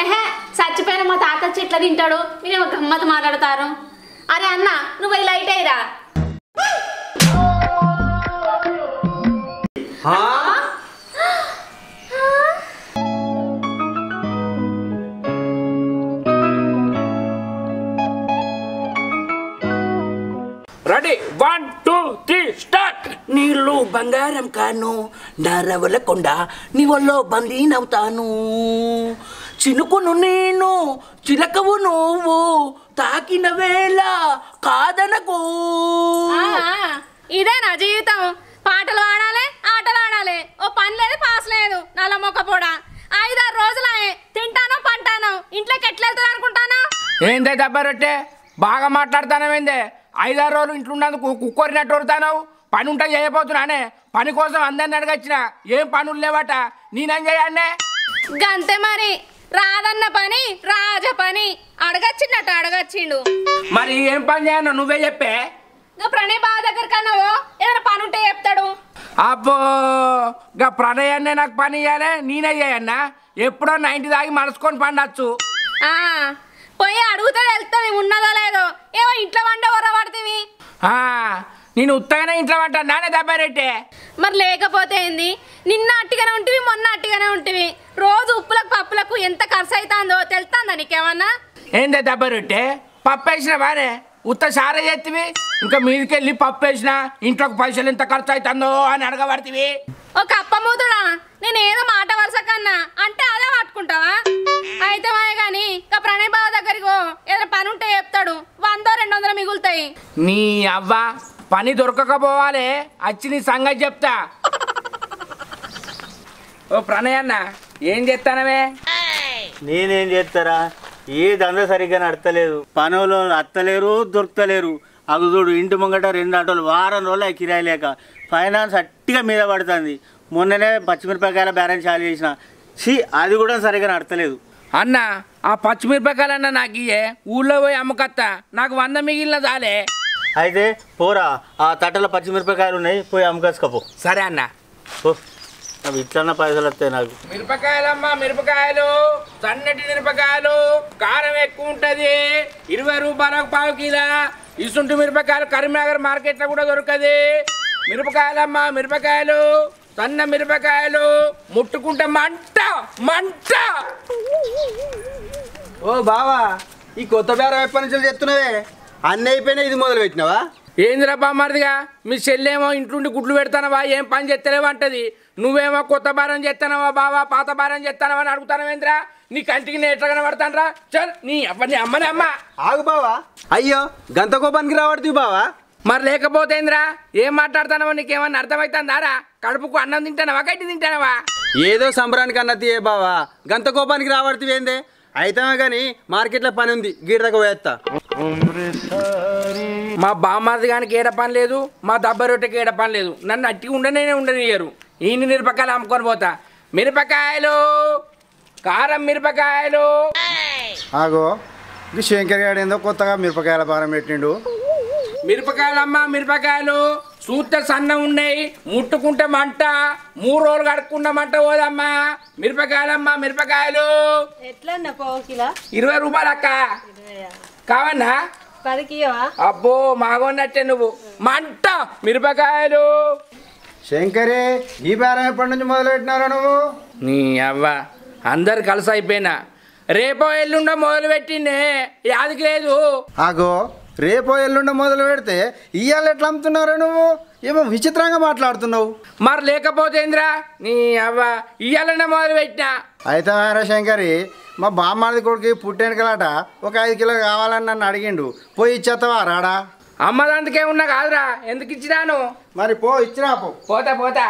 ఏహే చచ్చిపోయిన మా తాత చెట్ల తింటాడు మీరేమో గమ్మత్ మాట్లాడతారు అరే అన్న నువ్వు లైట్ అయ్యిరా రెడీ వన్ నీళ్ళు బంగారం కాను నా రవలకొండ నీ వల్ల బందీనవుతాను చినుకును నేను చిలకవు నువ్వు తాకిన వేళ కాదనకు ఇదే నా జీవితం పాటలు ఆడాలి ఆటలు ఆడాలి ఓ పని లేదు పాస్ లేదు నల్ల మొక్కపోడా ఐదారు రోజులు తింటాను పంటాను ఇంట్లోకి ఎట్లా వెళ్తుంది అనుకుంటాను ఏందే దెబ్బ రొట్టె బాగా మాట్లాడతానేందే ఐదారు రోజులు ఇంట్లో ఉన్నందుకు కుక్కొరినట్టు వరుతానావు పని ఉంటే చేయబోతున్నానే పని కోసం అందరిని అడగచ్చిన ఏం పనులు లేవట నేనేం చేయాలనే గంతే మరి రాదన్న పని రాజ పని అడగచ్చిండట అడగచ్చిండు మరి ఏం పని చేయను నువ్వే చెప్పే ప్రణయ్ బాబు దగ్గర కన్నావో ఏదైనా పని ఉంటే చెప్తాడు అబ్బో గా ప్రణయ్ అన్నే నాకు పని చేయాలి నేనే చేయన్న ఎప్పుడో నైన్టీ దాగి మనసుకొని పండొచ్చు ఆ, పోయి అడుగుతా వెళ్తుంది ఉన్నదో లేదో ఏమో ఇంట్లో వంట వరబడితివి ఆ, నేను ఉత్తగానే ఇంట్లో అంటా నానే దెబ్బరేటే మరి లేకపోతే ఏంది నిన్న అట్టిగానే ఉంటివి మొన్న అట్టిగానే ఉంటివి రోజు ఉప్పులకు పప్పులకు ఎంత ఖర్చు అవుతుందో తెలుస్తుందా నీకేమన్నా ఏందే దెబ్బరుట్టే పప్పు వేసిన బానే ఉత్త సారే చేతివి ఇంకా మీదికెళ్ళి పప్పు వేసిన ఇంట్లోకి పైసలు ఎంత ఖర్చు అవుతుందో అని అడగబడితివి ఒక నేను నేనేదో మాట వరుస కన్నా అంటే అదే పట్టుకుంటావా అయితే మాయ గాని ఇంకా ప్రణయ్ బావ దగ్గరికి ఏదైనా పని ఉంటే చెప్తాడు వందో రెండు వందలు మిగులుతాయి నీ అవ్వ పని దొరకకపోవాలి వచ్చి నీ సంగతి చెప్తా ఓ ప్రణయన్న ఏం చేస్తానవే నేనేం చేస్తారా ఏ దంద సరిగ్గా నడతలేదు పనులు అత్తలేరు దొరుకుతలేరు అవి చూడు ఇంటి ముంగట రెండు ఆటోలు వారం రోజులు కిరాయి లేక ఫైనాన్స్ అట్టిగా మీద పడుతుంది మొన్ననే పచ్చిమిరపకాయల బ్యాలెన్స్ చాలు చేసిన సి అది కూడా సరిగ్గా నడతలేదు అన్న ఆ పచ్చిమిరపకాయలన్న నాకు ఇయ్యే ఊళ్ళో పోయి అమ్మకత్త నాకు వంద మిగిలిన చాలే అయితే పోరా ఆ తట్టల పచ్చిమిరపకాయలు ఉన్నాయి పోయి అమ్మకాసుకోపో సరే అన్న అవి ఇట్లన్న పైసలు వస్తాయి నాకు మిరపకాయలమ్మా మిరపకాయలు సన్నటి మిరపకాయలు కారం ఎక్కువ ఉంటది ఇరవై రూపాయలకు పావు కిలా ఇసుంటి మిరపకాయలు కరీంనగర్ మార్కెట్లో కూడా దొరకది మిరపకాయలమ్మా మిరపకాయలు సన్న మిరపకాయలు ముట్టుకుంటే మంట మంట ఓ బావా ఈ కొత్త బేర వైపు నుంచి చెప్తున్నావే అన్నీ అయిపోయినా ఇది మొదలు పెట్టినావా ఏందిరా బామ్మరిదిగా మీ చెల్లేమో ఇంట్లోండి గుడ్లు పెడతానవా ఏం పని చేస్తలేవా అంటది నువ్వేమో కొత్త భారం చేస్తానవా బావా పాత భారం చేస్తానవా అని అడుగుతానవేంద్రా నీ కంటికి నేను ఎట్లా కనబడతానరా చల్ నీ అప్పటి అమ్మనే అమ్మ ఆగు బావా అయ్యో గంత కోపానికి రావడుతు బావా మరి లేకపోతే ఏంద్రా ఏం మాట్లాడతానవా నీకేమన్నా దారా కడుపుకు అన్నం తింటానవా గడ్డి తింటానవా ఏదో సంబరానికి అన్నది ఏ బావా గంత కోపానికి రావడుతు ఏందే అయితమే కానీ మార్కెట్లో పని ఉంది గీడకు పోయేస్తా మా బామ్మార్ది గానికి ఏడ పని లేదు మా దబ్బ రొట్టెకి ఏడ పని లేదు నన్ను అట్టి ఉండనే ఉండనియరు ఈయన మిరపకాయలు అమ్ముకొని పోతా మిరపకాయలు కారం మిరపకాయలు ఆగో శంకర్ గారు ఏందో కొత్తగా మిరపకాయల భారం పెట్టిండు మిరపకాయలమ్మ మిరపకాయలు చూస్తే సన్న ఉన్నాయి ముట్టుకుంటే మంట మూడు రోజులు కడుక్కున్న మంట పోదమ్మా మిరపకాయలమ్మా మిరపకాయలు ఎట్లా ఇరవై రూపాయలు అక్క కావన్నా అబ్బో మాగొన్నట్టే నువ్వు మంట మిరపకాయలు శంకరే ఈ బేరం ఎప్పటి నుంచి మొదలుపెట్టినారా నువ్వు నీ అవ్వ అందరు కలిసి అయిపోయినా రేపో ఎల్లుండ మొదలు పెట్టిండే యాదికి లేదు ఆగో రేపో ఎల్లుండ మొదలు పెడితే ఇయ్యాలి ఎట్లా అమ్ముతున్నారా నువ్వు ఏమో విచిత్రంగా మాట్లాడుతున్నావు మరి లేకపోతే ఏంద్రా నీ అవ్వ ఇయ్యాలనే మొదలు పెట్టినా అయితే శంకరి మా బామ్మది కొడుకు పుట్టెనకలాట ఒక ఐదు కిలో కావాలని నన్ను అడిగిండు పోయి ఇచ్చేస్తావా రాడా అమ్మదంతకే ఉన్నా కాదురా ఎందుకు ఇచ్చినాను మరి పో ఇచ్చినా పోతా పోతా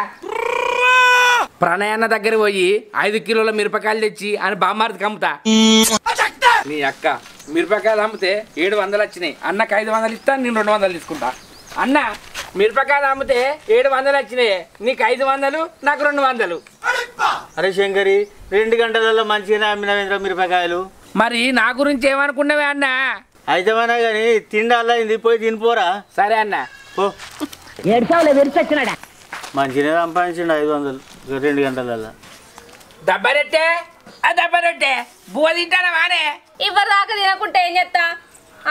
ప్రణయాన్న దగ్గర పోయి ఐదు కిలోల మిరపకాయలు తెచ్చి అని బామ్మార్తికి అమ్ముతా నీ అక్క మిరపకాయలు అమ్మితే ఏడు వందలు వచ్చినాయి అన్నకు ఐదు వందలు ఇస్తాను నేను రెండు వందలు తీసుకుంటా అన్న మిరపకాయలు అమ్మితే ఏడు వందలు వచ్చినాయి నీకు ఐదు వందలు నాకు రెండు వందలు అరే శంకరి రెండు గంటలలో మంచిగా అమ్మినవేంద్ర మిరపకాయలు మరి నా గురించి ఏమనుకున్నావే అన్న అయితేమన్నా కానీ తిండాలా ఇది పోయి తినిపోరా సరే అన్న పో ఏడుసావులే సంపాదించండి ఐదు వందలు రెండు గంటలలో దెబ్బరెట్టే ఆ బువ తింటానా వానే ఇవ్వరు దాకా తినకుంటే ఏం చేస్తా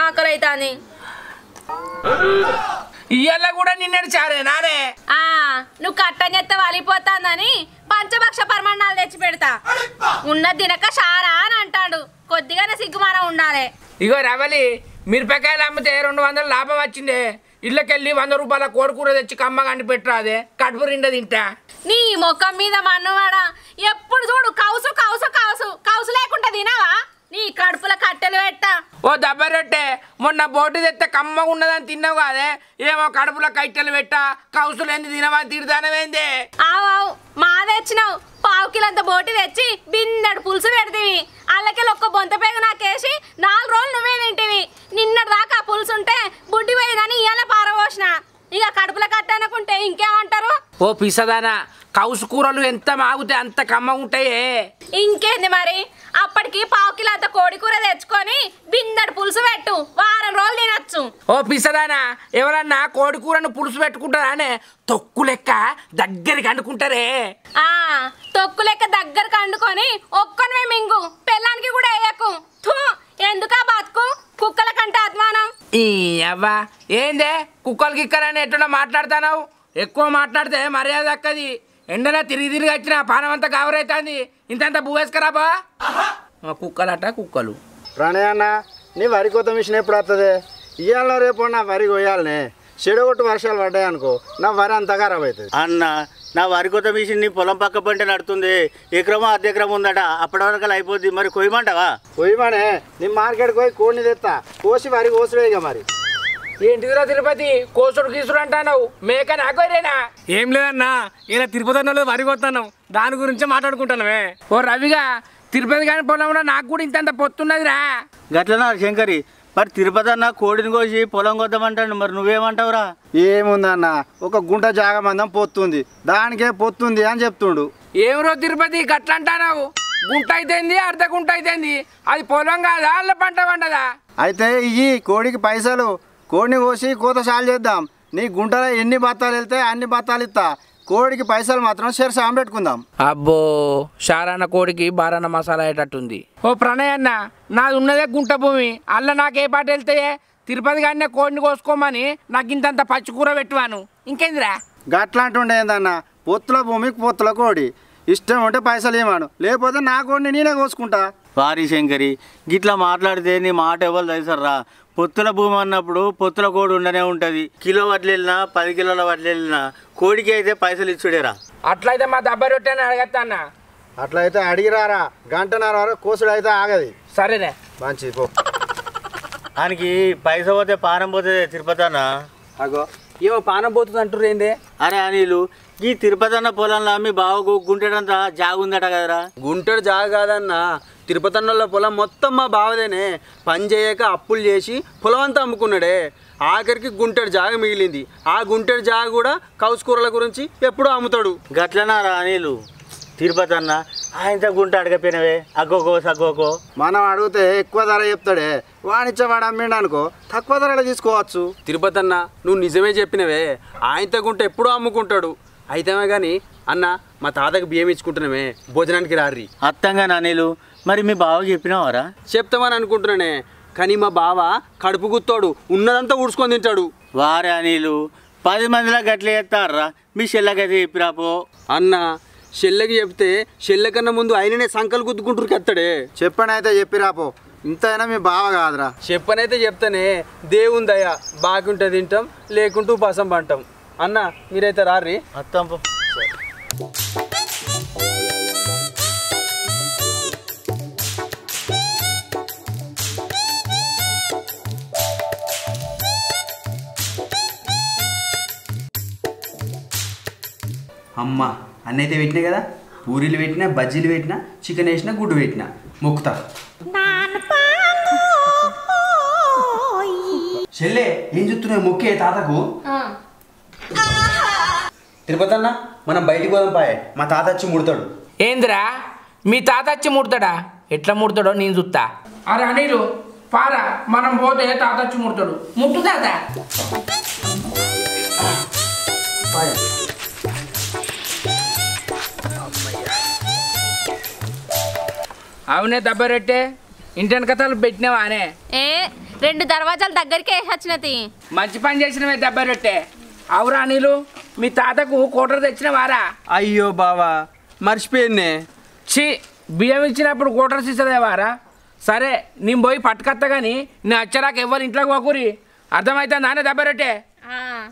ఆకలి అని ఇయ్యాల కూడా నిన్నటి చారే నానే ఆ నువ్వు కట్టం చేస్తే వాలిపోతానని పంచభక్ష పరమాణాలు తెచ్చి పెడతా ఉన్న దినక షారా అని అంటాడు కొద్దిగానే సిగ్గుమానం ఉండాలి ఇగో రవలి మిరపకాయలు అమ్మితే రెండు వందలు లాభం వచ్చిందే ఇళ్ళకెళ్ళి వంద రూపాయల కోడుకూర తెచ్చి కమ్మగాండి పెట్టరాదే కడుపు నిండా తింటా నీ మొఖం మీద మన్నువాడా ఎప్పుడు చూడు కౌసు కౌసు కౌసు కౌసు లేకుండా తినా ఓ దబ్బరొట్టే మొన్న బోటు తెస్తే కమ్మగా ఉన్నదని తిన్నావు కాదే ఏమో కడుపులో కట్టెలు పెట్ట కౌసులేంది తినవని తీర్థానమేంది ఆవు ఆవు మా తెచ్చినావు పావు కిలంత బోటి తెచ్చి బిన్నడు పులుసు పెడతీవి అల్లకెళ్ళి ఒక్క బొంత పేగ నాకేసి నాలుగు రోజులు నువ్వే తింటివి నిన్నటి దాకా పులుసు ఉంటే బుడ్డి పోయేదని ఇవాళ పారబోసిన ఇక కడుపుల కట్ట అనుకుంటే ఇంకేమంటారు ఓ పిసదానా కౌసు కూరలు ఎంత మాగుతే అంత కమ్మ ఉంటాయే ఇంకేంది మరి అప్పటికి పావుకిలో అంత కోడి కూర తెచ్చుకొని బిందడు పులుసు పెట్టు వారం రోజులు తినచ్చు ఓ పిసదానా ఎవరన్నా కోడి కూరను పులుసు అనే తొక్కు లెక్క దగ్గరికి అండుకుంటారే ఆ తొక్కు లెక్క దగ్గరికి అండుకొని ఒక్కనివే మింగు పెళ్ళానికి కూడా వేయకు ఎందుకా బతుకు కుక్కల కంటే అద్మానం ఈ అవ్వా ఏందే కుక్కలు గిక్కలని ఎట్లా మాట్లాడతానావు ఎక్కువ మాట్లాడితే మర్యాద అక్కది ఎండలా తిరిగి తిరిగి వచ్చిన పానం అంతా కావరైతుంది ఇంతంత భూవేసుకరాబా కుక్కలట కుక్కలు ప్రణయన్న నీ వరి కొత్త మిషన్ ఎప్పుడు వస్తుంది ఇవాళ రేపు నా వరి కొయ్యాలనే చెడగొట్టు వర్షాలు పడ్డాయి అనుకో నా వరి అంతా ఖరాబ్ అవుతుంది అన్న నా వరి కొత్త మిషన్ నీ పొలం పక్క పంట నడుతుంది ఎకరమో అర్ధెకరం ఉందట అప్పటి వరకు అయిపోద్ది మరి కొయ్యమంటావా కొయ్యమనే నీ మార్కెట్ పోయి కోడిని తెస్తా కోసి వరి కోసడేగా మరి ఏంటిదిరా తిరుపతి కోసుడు కీసుడు అంటావు మేక నాకోరేనా ఏం లేదన్నా ఇలా తిరుపతి అన్న వరి కొత్తాను దాని గురించి మాట్లాడుకుంటానమే ఓ రవిగా తిరుపతి కానీ పొలంలో నాకు కూడా ఇంతంత పొత్తున్నదిరా గట్లనా శంకరి మరి తిరుపతి అన్న కోడిని కోసి పొలం కొద్దామంటాడు మరి నువ్వేమంటావురా ఏముందన్న ఒక గుంట జాగమందం పొత్తుంది దానికే పొత్తుంది అని చెప్తుండు ఏమిరో తిరుపతి గట్లంటావు గుంట అయితేంది అర్ధ గుంట అయితేంది అది పొలం కాదా అల్ల పంట పండదా అయితే ఇయ్యి కోడికి పైసలు కోడిని కోసి కోత సాలు చేద్దాం నీ గుంటలో ఎన్ని బత్తాలు వెళ్తే అన్ని బత్తాలు ఇస్తా కోడికి పైసలు మాత్రం షేర్స్ సాంబెట్టుకుందాం అబ్బో షారాన కోడికి బారాన మసాలా అయ్యేటట్టుంది ఓ అన్న నాది ఉన్నదే గుంట భూమి అల్ల ఏ పాట వెళ్తాయే తిరుపతి గారినే కోడిని కోసుకోమని నాకు ఇంతంత పచ్చికూర పెట్టువాను ఇంకేందిరా గట్లాంటి ఏందన్న పొత్తుల భూమికి పొత్తుల కోడి ఇష్టం ఉంటే పైసలు ఇవ్వను లేకపోతే నా కోడిని నేనే కోసుకుంటా వారి శంకరి గిట్లా మాట్లాడితే నీ మాట ఎవరు రా పొత్తుల భూమి అన్నప్పుడు పొత్తుల కోడి ఉండనే ఉంటుంది కిలో వడ్లు వెళ్ళినా పది కిలోల వడ్లు వెళ్ళినా కోడికి అయితే పైసలు ఇచ్చుడేరా అట్లయితే మా దెబ్బ రొట్టెని అడగత్తా అట్లయితే అడిగిరారా గంటన్నర వరకు కోసుడు అయితే ఆగది సరేనే మంచి దానికి ఆయనకి పైస పోతే పానం పోతుంది తిరుపతి అన్న అగో ఏమో పానం పోతుంది అంటారు ఏంది అరే అనిలు ఈ తిరుపతి అన్న పొలంలో మీ బావకు గుంటడంతా జాగుందట కదరా గుంటడు జాగు కాదన్నా తిరుపతన్నోళ్ళ పొలం మొత్తం మా బావదేనే పని చేయక అప్పులు చేసి పొలం అంతా అమ్ముకున్నాడే ఆఖరికి గుంటెడు జాగ మిగిలింది ఆ గుంటెడు జాగ కూడా కౌసుకూరల గురించి ఎప్పుడూ అమ్ముతాడు గట్లనా రానీలు తిరుపతి అన్న ఆయనతో గుంట అడగపోయినవే అగ్గోకో సగ్గోకో మనం అడిగితే ఎక్కువ ధర చెప్తాడే వాణిచ్చవాడు అమ్మిండు అనుకో తక్కువ ధరలో తీసుకోవచ్చు తిరుపతి అన్న నువ్వు నిజమే చెప్పినవే ఆయనతో గుంట ఎప్పుడూ అమ్ముకుంటాడు అయితేమే కానీ అన్న మా తాతకు బియ్యం ఇచ్చుకుంటున్నామే భోజనానికి రారి అత్తంగా నీళ్ళు మరి మీ బావ చెప్పినావరా చెప్తామని అనుకుంటున్నానే కానీ మా బావ కడుపు గుత్తాడు ఉన్నదంతా ఊడ్చుకొని తింటాడు వారా నీళ్ళు పది మందిలా గట్ల చేస్తారా మీ చెల్లకైతే చెప్పిరాపో అన్న చెల్లకి చెప్తే చెల్లకన్నా కన్నా ముందు ఆయననే సంకలు గుద్దుకుంటారు కత్తడే చెప్పనైతే చెప్పిరాపో ఇంతైనా మీ బావ కాదురా చెప్పనైతే చెప్తానే దేవుని దయ బాగుంటే తింటాం లేకుంటూ బసం పంటాం అన్న మీరైతే రారీ అత్తంపో అమ్మ అన్నైతే అయితే పెట్టినా కదా పూరీలు పెట్టినా బజ్జీలు పెట్టినా చికెన్ వేసినా గుడ్డు పెట్టినా మొక్కుతా చెల్లె ఏం చెప్తున్నావు మొక్కే తాతకు తిరుపతి అన్న మనం బయటికి పోదాం పాయ మా తాత వచ్చి ముడతాడు ఏందిరా మీ తాత వచ్చి ముడతాడా ఎట్లా ముడతాడో నేను చూస్తా అరే అనిలు పారా మనం పోతే తాత వచ్చి ముడతాడు ముట్టు తాత అవునే దబ్బరెట్టే ఇంటి కథలు పెట్టినావా అనే ఏ రెండు దర్వాజాలు దగ్గరికి వేసొచ్చినది మంచి పని చేసినవే దెబ్బరొట్టే అవురా నీళ్ళు మీ తాతకు కోటర్ తెచ్చిన వారా అయ్యో బావా మర్చిపోయింది ఛీ బియ్యం ఇచ్చినప్పుడు కూటర తీసేదే వారా సరే నేను పోయి పట్టుకత్తా కానీ నీ అచ్చరాకు ఎవరు ఇంట్లోకి పోకూరి అర్థమైతే నానే దెబ్బరొట్టే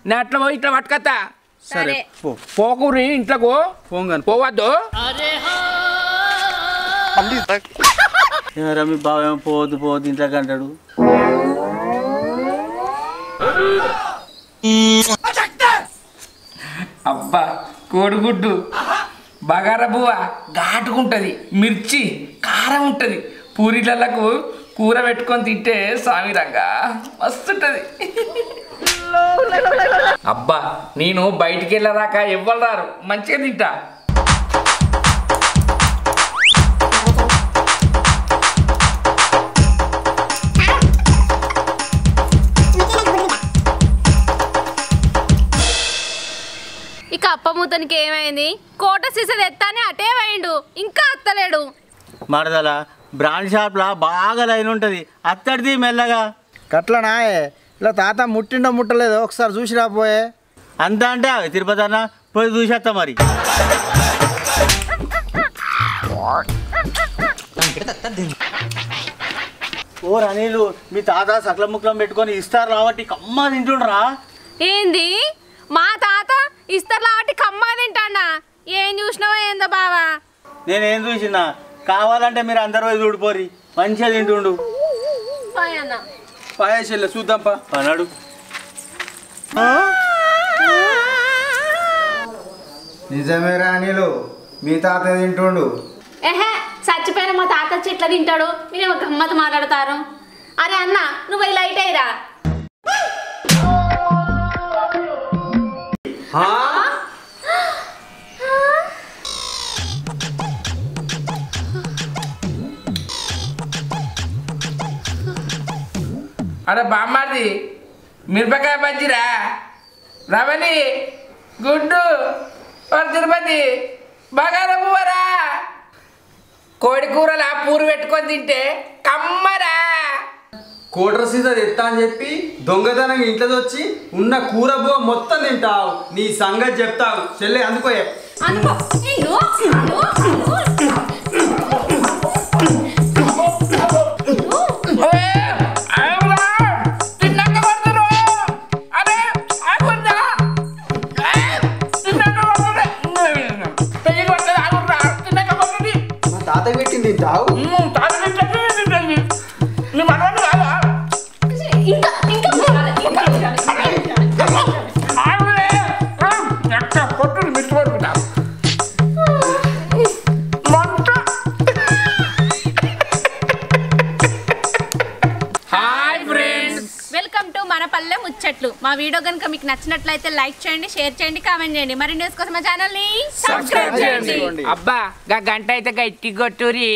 నేను అట్లా పోయి ఇట్లా పట్టుకత్తా సరే పోకూరి ఇంట్లోకి పోవద్దు మీ బావ ఏమో పోదు పోదు ఇంట్లో అంటాడు అబ్బా కోడిగుడ్డు బగార బువ ఘాటుకుంటుంది మిర్చి కారం ఉంటుంది పూరిలకు కూర పెట్టుకొని తింటే స్వామి సామిరంగా మస్తుంటది అబ్బా నేను బయటికి వెళ్ళరాక ఎవ్వరు మంచిగా తింటా మూతనికి ఏమైంది కోట సీసది ఎత్తానే అటే వేయండు ఇంకా అత్తలేడు మరదల బ్రాండ్ లా బాగా లైన్ ఉంటుంది అత్తడిది మెల్లగా నాయే ఇలా తాత ముట్టిండో ముట్టలేదు ఒకసారి చూసి రాపోయే అంత అంటే అవి తిరుపతి అన్న పోయి చూసేస్తా మరి ఓ రనీలు మీ తాత సకలం ముక్కలం పెట్టుకొని ఇస్తారు కాబట్టి కమ్మ తింటుండ్రా ఏంది మా ఇస్తారు కాబట్టి కమ్మా తింటానా ఏం చూసినావో ఏందో బావా నేనేం చూసినా కావాలంటే మీరు అందరు పోయి చూడిపోరి మంచిగా తింటుండు పాయసెల్ల చూద్దాంపా అన్నాడు నిజమే రాణిలు మీ తాత తింటుండు ఏహే చచ్చిపోయిన మా తాత చెట్ల తింటాడు మీరేమో గమ్మత్ మాట్లాడతారు అరే అన్న నువ్వు లైట్ అయ్యిరా అరే బామ్మాది మిరపకాయ బజ్జిరా రవణి గుడ్డు తిరుపతి బగారం పువ్వరా కోడి కూరలా పూరు పెట్టుకొని తింటే కమ్మరా కోటర్ సీజర్ ఎత్తా అని చెప్పి దొంగతనం ఇంట్లో వచ్చి ఉన్న కూర బువ మొత్తం తింటావు నీ సంగతి చెప్తావు చెల్లె అందుకోయే మీకు నచ్చినట్లయితే లైక్ చేయండి షేర్ చేయండి కామెంట్ చేయండి మరి న్యూస్ కోసం మా ఛానల్ ని సబ్స్క్రైబ్ చేయండి అబ్బా గంట అయితే గట్టి కొట్టురి